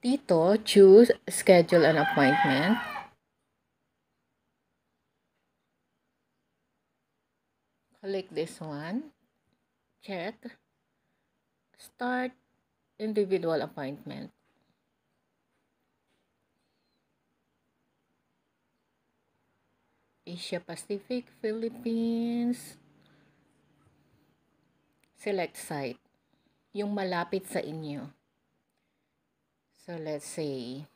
Dito, choose schedule an appointment. Click this one. Check. Start individual appointment. Asia Pacific, Philippines. Select site. Yung malapit sa inyo. So let's see.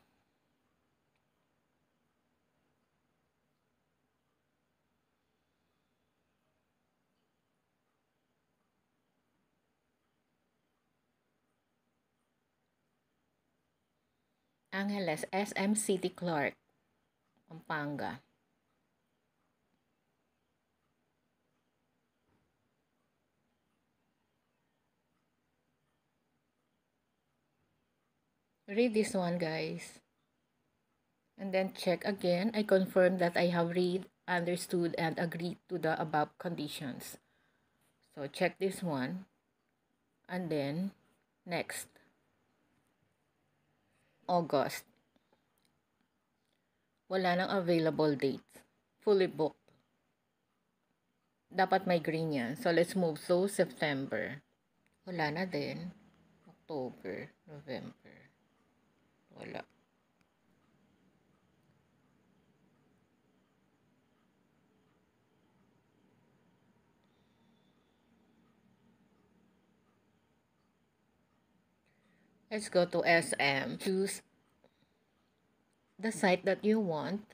Angeles, SM City Clark, Pampanga. read this one guys and then check again i confirm that i have read understood and agreed to the above conditions so check this one and then next august wala nang available dates fully booked dapat may green yan so let's move to september wala na din october november Let's go to SM. Choose the site that you want.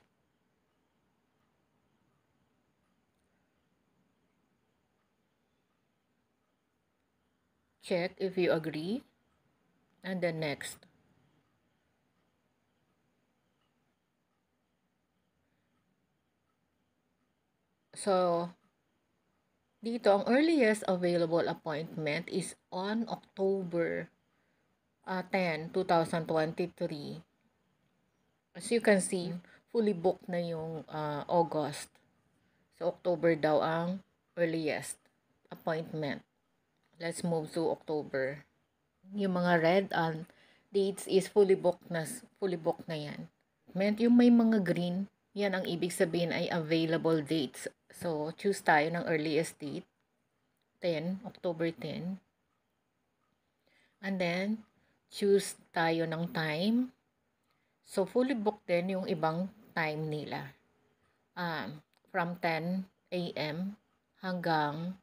Check if you agree and then next. So, dito, ang earliest available appointment is on October uh, 10, 2023. As you can see, fully booked na yung uh, August. So, October daw ang earliest appointment. Let's move to October. Yung mga red on um, dates is fully booked na, fully booked na yan. Meant yung may mga green, yan ang ibig sabihin ay available dates So, choose tayo ng earliest date. 10, October 10. And then, choose tayo ng time. So, fully booked din yung ibang time nila. Um, from 10 a.m. hanggang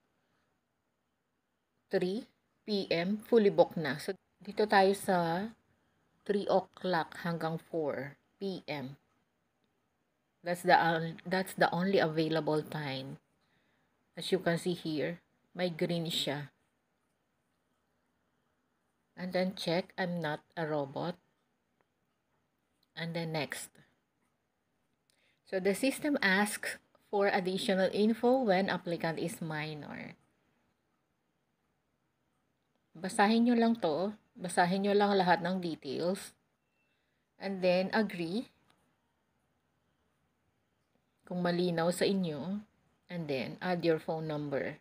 3 p.m. fully booked na. So, dito tayo sa 3 o'clock hanggang 4 p.m. That's the, uh, that's the only available time. As you can see here, my green siya. And then check, I'm not a robot. And then next. So the system asks for additional info when applicant is minor. Basahin nyo lang to. Basahin nyo lang lahat ng details. And then agree kung malinaw sa inyo. And then, add your phone number.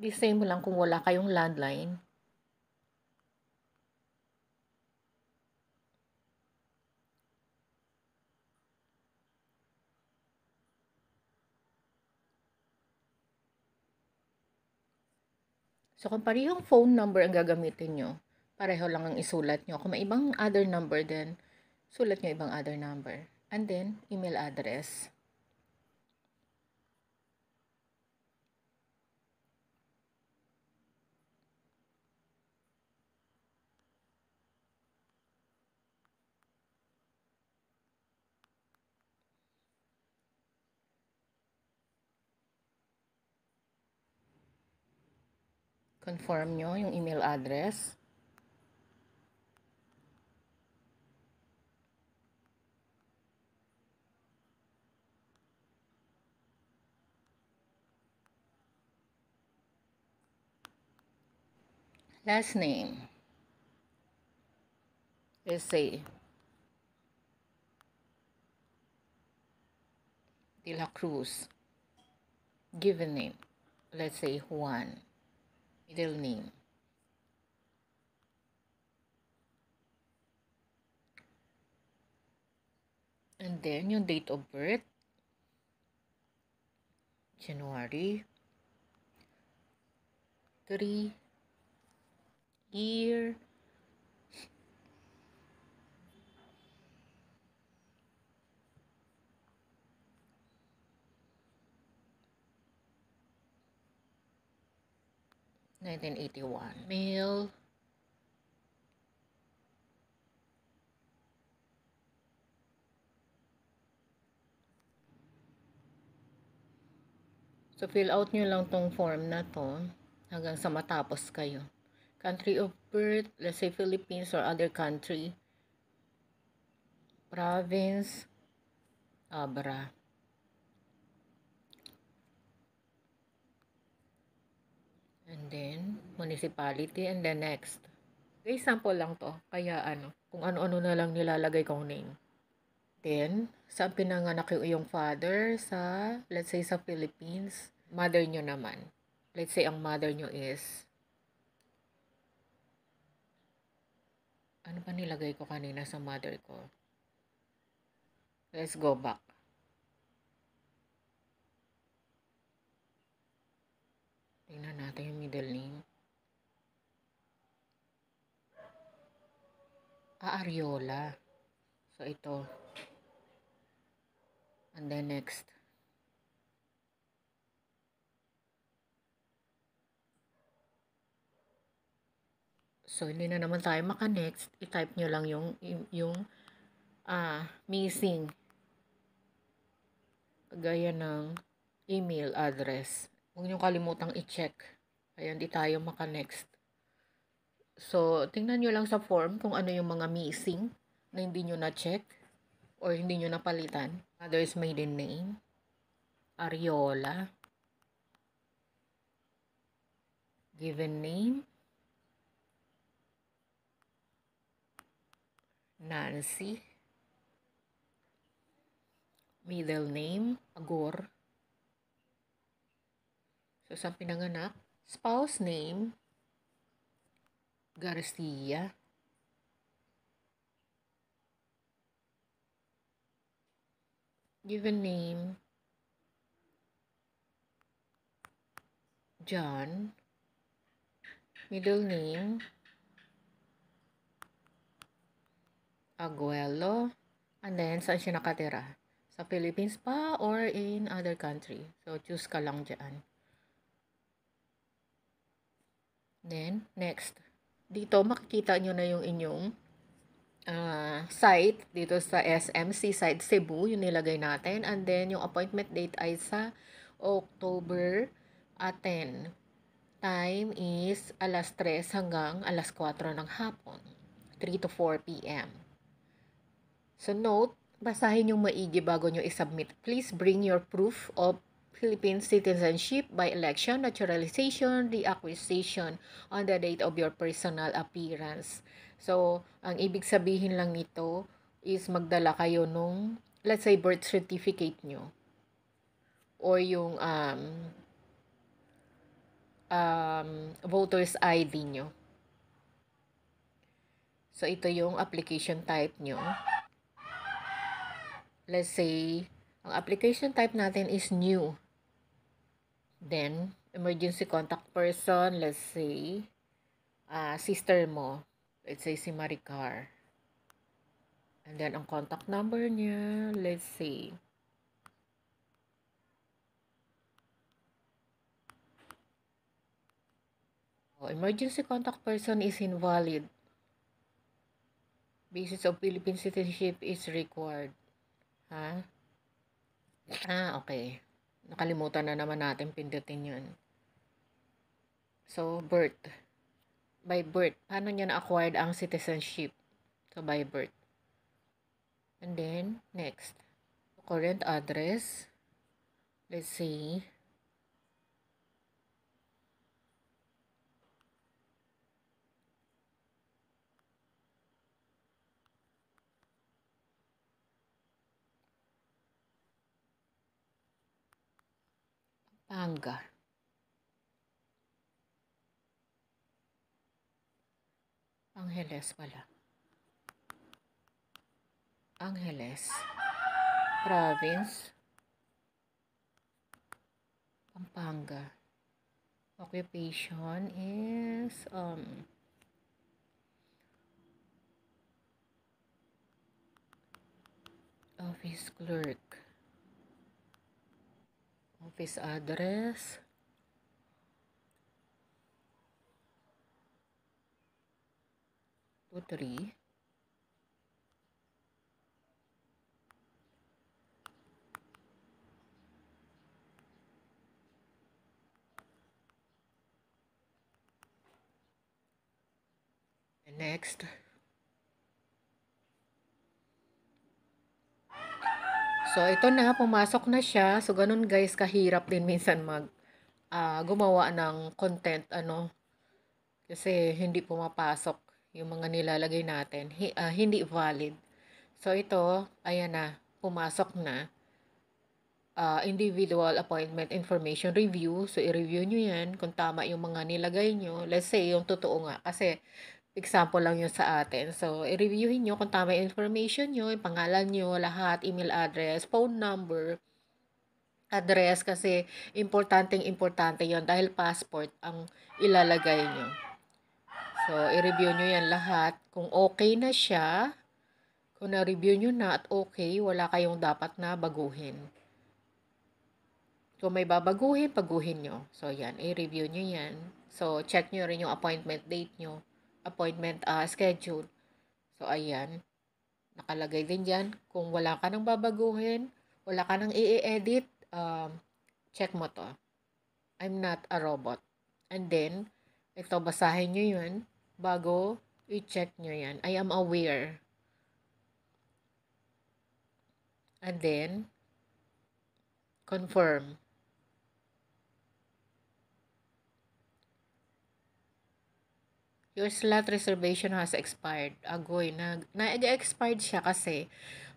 The same lang kung wala kayong landline. So, kung parehong phone number ang gagamitin nyo, pareho lang ang isulat nyo. Kung may ibang other number, din, sulat nyo ibang other number. And then, email address. confirm nyo yung email address. Last name. Let's say. De La Cruz. Given name. Let's say Juan middle name. And then, yung date of birth, January, 3, year, 1981. Male. So, fill out nyo lang tong form na to hanggang sa matapos kayo. Country of birth, let's say Philippines or other country. Province, Abra. And then, municipality and then next. Okay, sample lang to. Kaya ano, kung ano-ano na lang nilalagay kong name. Then, saan pinanganak yung iyong father? Sa, let's say, sa Philippines. Mother nyo naman. Let's say, ang mother nyo is... Ano pa nilagay ko kanina sa mother ko? Let's go back. Tingnan natin yung middle name. Aariola. Ah, so, ito. And then next. So, hindi na naman tayo maka-next. I-type nyo lang yung, yung ah, missing. Gaya ng email address. Huwag niyong kalimutang i-check. Kaya di tayo maka-next. So, tingnan niyo lang sa form kung ano yung mga missing na hindi niyo na-check or hindi nyo napalitan. Mother's maiden name. Ariola. Given name. Nancy. Middle name, Agor. So, sa pinanganak, spouse name, Garcia. Given name, John. Middle name, Aguelo. And then, saan siya nakatira? Sa Philippines pa or in other country? So, choose ka lang dyan. Then, next. Dito, makikita nyo na yung inyong uh, site dito sa SMC site Cebu, yung nilagay natin. And then, yung appointment date ay sa October 10. Time is alas 3 hanggang alas 4 ng hapon. 3 to 4 p.m. So, note, basahin yung maigi bago nyo isubmit. Please bring your proof of Philippine citizenship by election, naturalization, reacquisition on the date of your personal appearance. So, ang ibig sabihin lang nito is magdala kayo nung, let's say, birth certificate nyo or yung um, um, voter's ID nyo. So, ito yung application type nyo. Let's say, ang application type natin is new. Then, emergency contact person, let's say, uh, sister mo. Let's say si Maricar. And then, ang contact number niya, let's say, Oh, emergency contact person is invalid. Basis of Philippine citizenship is required. Ha? Huh? Ah, okay. Nakalimutan na naman natin pindutin yun. So, birth. By birth. Paano niya na-acquired ang citizenship? So, by birth. And then, next. Current address. Let's see. hunger. Angeles wala. Angeles. Province. Pampanga. Occupation is um office clerk. office address two three next So, ito na, pumasok na siya. So, ganun guys, kahirap din minsan mag uh, gumawa ng content, ano. Kasi, hindi pumapasok yung mga nilalagay natin. Hi, uh, hindi valid. So, ito, ayan na, pumasok na. Uh, individual appointment information review. So, i-review nyo yan kung tama yung mga nilagay nyo. Let's say, yung totoo nga. Kasi, example lang yun sa atin. So, i-reviewin nyo kung tama yung information nyo, yung pangalan nyo, lahat, email address, phone number, address, kasi importanteng importante yon dahil passport ang ilalagay nyo. So, i-review nyo yan lahat. Kung okay na siya, kung na-review nyo na at okay, wala kayong dapat na baguhin. Kung may babaguhin, paguhin nyo. So, yan. I-review nyo yan. So, check nyo rin yung appointment date nyo appointment uh, schedule. So, ayan. Nakalagay din dyan. Kung wala ka nang babaguhin, wala ka nang i-edit, um, check mo to. I'm not a robot. And then, ito, basahin nyo yun bago i-check nyo yan. I am aware. And then, confirm. your slot reservation has expired. Agoy, nag, nag-expired siya kasi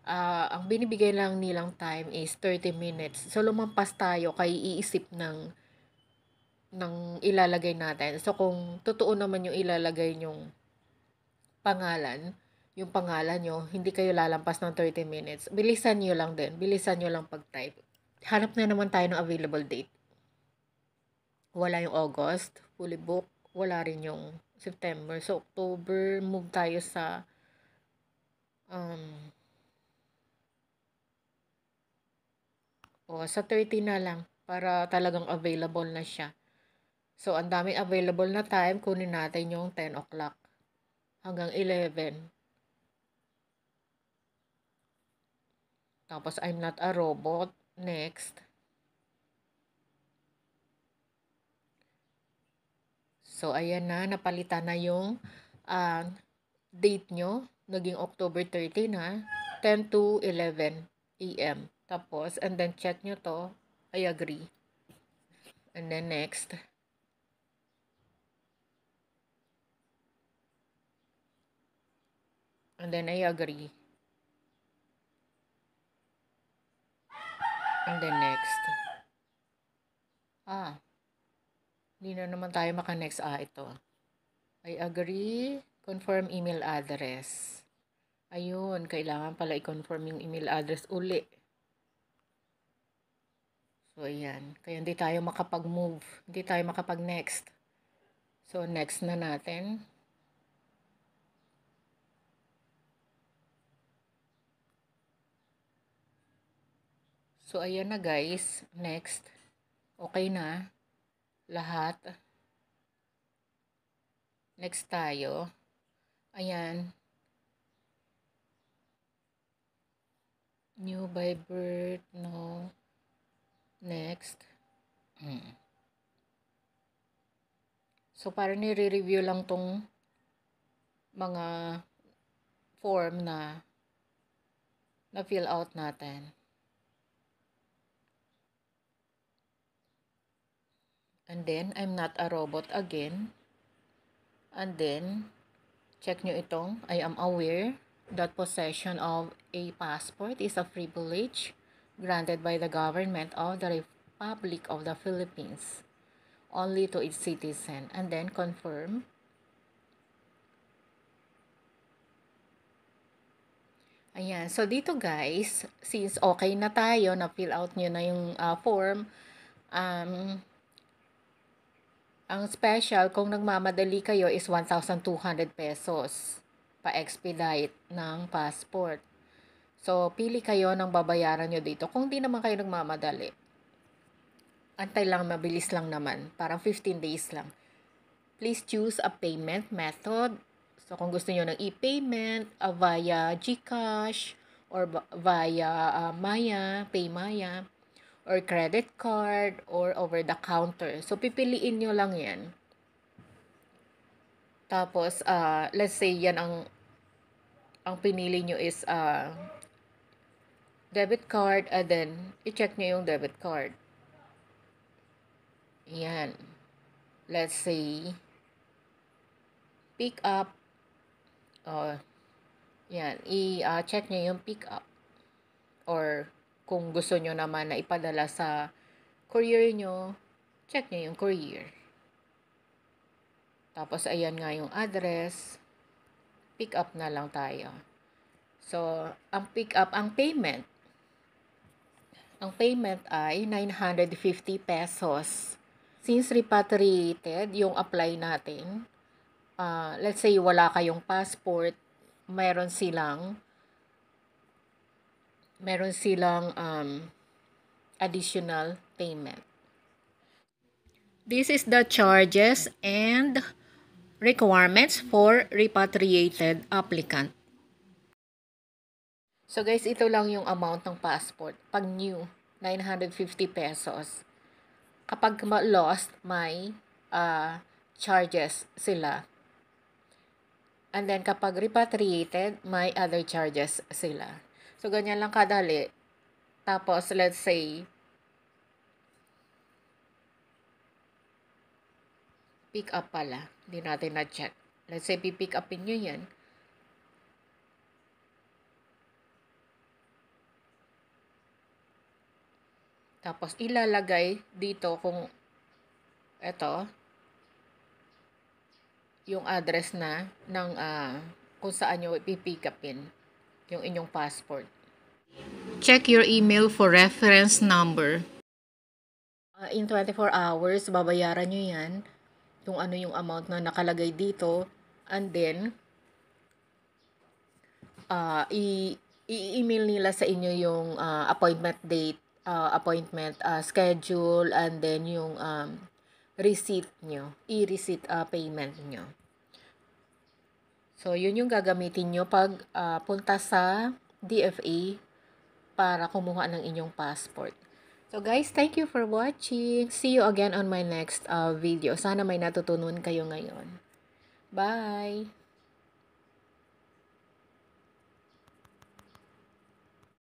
uh, ang binibigay lang nilang time is 30 minutes. So, lumampas tayo kay iisip ng ng ilalagay natin. So, kung totoo naman yung ilalagay yung pangalan, yung pangalan nyo, hindi kayo lalampas ng 30 minutes. Bilisan nyo lang din. Bilisan nyo lang pag-type. Hanap na naman tayo ng available date. Wala yung August, fully book, wala rin yung September. So, October, move tayo sa um, o, oh, sa 30 na lang para talagang available na siya. So, ang daming available na time, kunin natin yung 10 o'clock hanggang 11. Tapos, I'm not a robot. Next. So, ayan na, napalitan na yung uh, date nyo. Naging October 13 ha, 10 to 11 a.m. Tapos, and then check nyo to, I agree. And then next. And then I agree. And then next. Ah. Hindi na naman tayo maka-next. Ah, ito. I agree. Confirm email address. Ayun, kailangan pala i-confirm yung email address uli. So, ayan. Kaya hindi tayo makapag-move. Hindi tayo makapag-next. So, next na natin. So, ayan na guys. Next. Okay na lahat. Next tayo. Ayan. New by birth, no. Next. Hmm. So, para nire-review lang tong mga form na na-fill out natin. And then, I'm not a robot again. And then, check nyo itong, I am aware that possession of a passport is a privilege granted by the government of the Republic of the Philippines only to its citizen. And then, confirm. Ayan. So, dito guys, since okay na tayo, na-fill out nyo na yung uh, form, um, ang special kung nagmamadali kayo is 1,200 pesos pa-expedite ng passport. So, pili kayo ng babayaran nyo dito. Kung di naman kayo nagmamadali, antay lang, mabilis lang naman. Parang 15 days lang. Please choose a payment method. So, kung gusto nyo ng e-payment, uh, via GCash, or via uh, Maya, PayMaya, or credit card or over the counter. So, pipiliin nyo lang yan. Tapos, uh, let's say yan ang, ang pinili nyo is uh, debit card and then i-check nyo yung debit card. Yan. Let's say pick up or uh, yan, i-check ah, uh, nyo yung pick up or kung gusto nyo naman na ipadala sa courier nyo, check nyo yung courier. Tapos, ayan nga yung address. Pick up na lang tayo. So, ang pick up, ang payment, ang payment ay 950 pesos. Since repatriated, yung apply natin, uh, let's say wala kayong passport, meron silang meron silang um, additional payment. This is the charges and requirements for repatriated applicant. So guys, ito lang yung amount ng passport. Pag new, 950 pesos. Kapag lost, may uh, charges sila. And then kapag repatriated, may other charges sila. So, ganyan lang kadali. Tapos, let's say, pick up pala. Hindi natin na-check. Let's say, pipick upin nyo yan. Tapos, ilalagay dito kung eto, yung address na ng uh, kung saan nyo ipipick upin yung inyong passport. Check your email for reference number. Uh, in 24 hours, babayaran nyo yan. Yung ano yung amount na nakalagay dito. And then, uh, i-email nila sa inyo yung uh, appointment date, uh, appointment uh, schedule, and then yung um, receipt nyo, i receipt uh, payment nyo. So, yun yung gagamitin nyo pag uh, punta sa DFA para kumuha ng inyong passport. So guys, thank you for watching. See you again on my next uh, video. Sana may natutunan kayo ngayon. Bye!